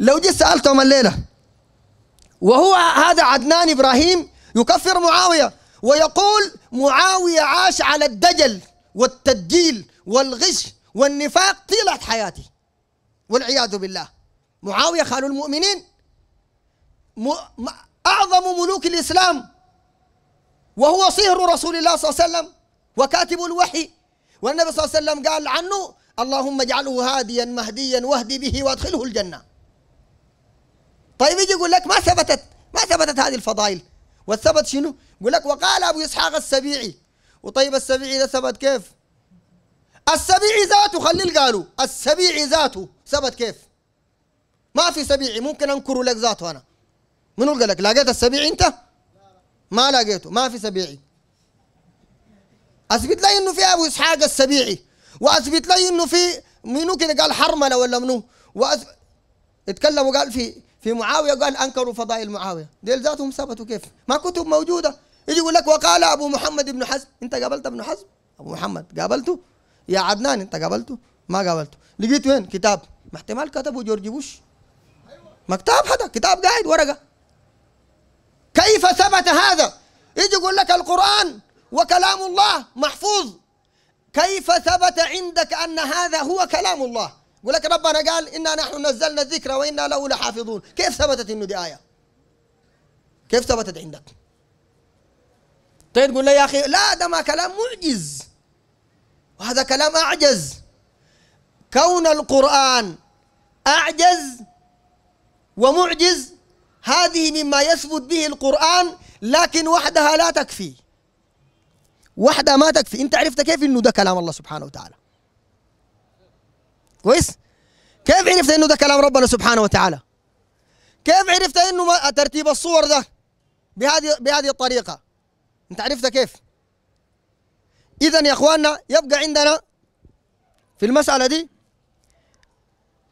لو جيت سألتهم الليلة وهو هذا عدنان إبراهيم يكفر معاوية ويقول معاوية عاش على الدجل والتدجيل والغش والنفاق طيلة حياته والعياذ بالله معاوية خال المؤمنين أعظم ملوك الإسلام وهو صهر رسول الله صلى الله عليه وسلم وكاتب الوحي والنبي صلى الله عليه وسلم قال عنه اللهم اجعله هاديا مهديا واهدي به وادخله الجنه طيب يجي يقول لك ما ثبتت ما ثبتت هذه الفضائل والثبت شنو؟ يقول لك وقال ابو اسحاق السبيعي وطيب السبيعي ده ثبت كيف؟ السبيعي ذاته خليل قالوا السبيعي ذاته ثبت كيف؟ ما في سبيعي ممكن انكره لك ذاته انا منو قال لك؟ لقيت السبيعي انت؟ ما لقيته ما في سبيعي اثبت لي انه في ابو اسحاق السبيعي واثبت لي انه في منو كده قال حرمله ولا منو؟ وأثبت اتكلم وقال في في معاويه قال انكروا فضائل معاويه ديل ذاتهم ثبتوا كيف ما كتب موجوده يجي يقول لك وقال ابو محمد بن حزم انت قابلت ابن حزم ابو محمد قابلته يا عدنان انت قابلته ما قابلته لقيت وين كتاب ما احتمال كتبه جورج بوش ما كتاب هذا كتاب قاعد ورقه كيف ثبت هذا يجي يقول لك القران وكلام الله محفوظ كيف ثبت عندك ان هذا هو كلام الله يقول لك ربنا قال إنا نحن نزلنا الذكر وإنا له لحافظون كيف ثبتت إنه دي آية كيف ثبتت عندك طيب تقول لي يا أخي لا ده ما كلام معجز وهذا كلام أعجز كون القرآن أعجز ومعجز هذه مما يثبت به القرآن لكن وحدها لا تكفي وحدها ما تكفي انت عرفت كيف انه ده كلام الله سبحانه وتعالى كويس كيف عرفت انه ده كلام ربنا سبحانه وتعالى كيف عرفت انه ترتيب الصور ده بهذه بهذه الطريقه انت عرفت كيف اذا يا اخواننا يبقى عندنا في المساله دي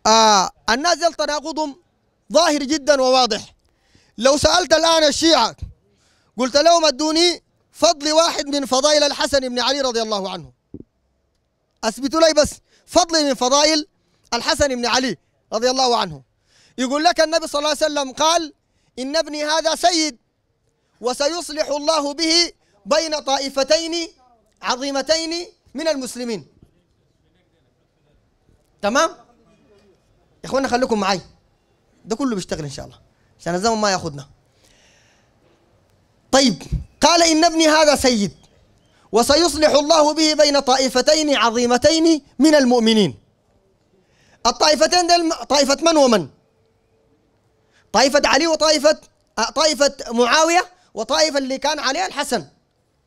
آه النازل تناقضهم ظاهر جدا وواضح لو سالت الان الشيعه قلت لهم ادوني فضل واحد من فضائل الحسن بن علي رضي الله عنه اثبتوا لي بس فضل من فضائل الحسن بن علي رضي الله عنه يقول لك النبي صلى الله عليه وسلم قال إن ابني هذا سيد وسيصلح الله به بين طائفتين عظيمتين من المسلمين تمام يا اخوانا خليكم معي ده كله بيشتغل ان شاء الله عشان الزمن ما ياخذنا طيب قال ان ابني هذا سيد وسيصلح الله به بين طائفتين عظيمتين من المؤمنين الطائفتين دل طائفة من ومن طائفة علي وطائفة طائفة معاوية وطائفة اللي كان عليها الحسن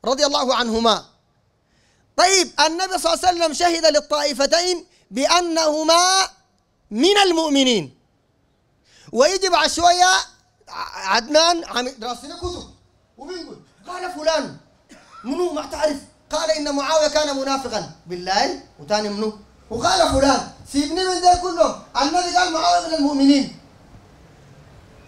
رضي الله عنهما طيب النبي صلى الله عليه وسلم شهد للطائفتين بأنهما من المؤمنين ويجي بعد شوية عدنان عم دراسنا كتب وبيقول قال فلان منو ما تعرف قال إن معاوية كان منافقا بالله وثاني منو وقال فلان سيبني من ذلك كله النبي قال معاوية من المؤمنين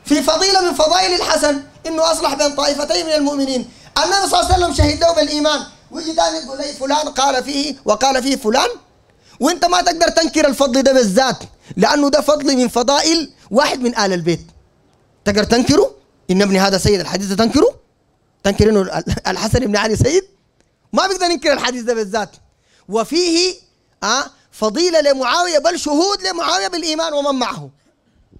في فضيلة من فضائل الحسن إنه أصلح بين طائفتين من المؤمنين النبي صلى الله عليه وسلم شهد له بالإيمان ويجي ثاني يقول لي فلان قال فيه وقال فيه فلان وانت ما تقدر تنكر الفضل ده بالذات لانه ده فضل من فضائل واحد من ال البيت تقدر تنكره ان ابني هذا سيد الحديث تنكره تنكر انه الحسن بن علي سيد ما بيقدر ينكر الحديث ده بالذات وفيه آه فضيله لمعاويه بل شهود لمعاويه بالايمان ومن معه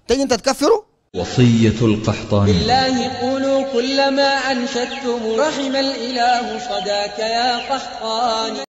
تجي انت تكفره وصية القحطاني بالله قولوا كلما أنشدتم رحم الإله صداك يا قحطاني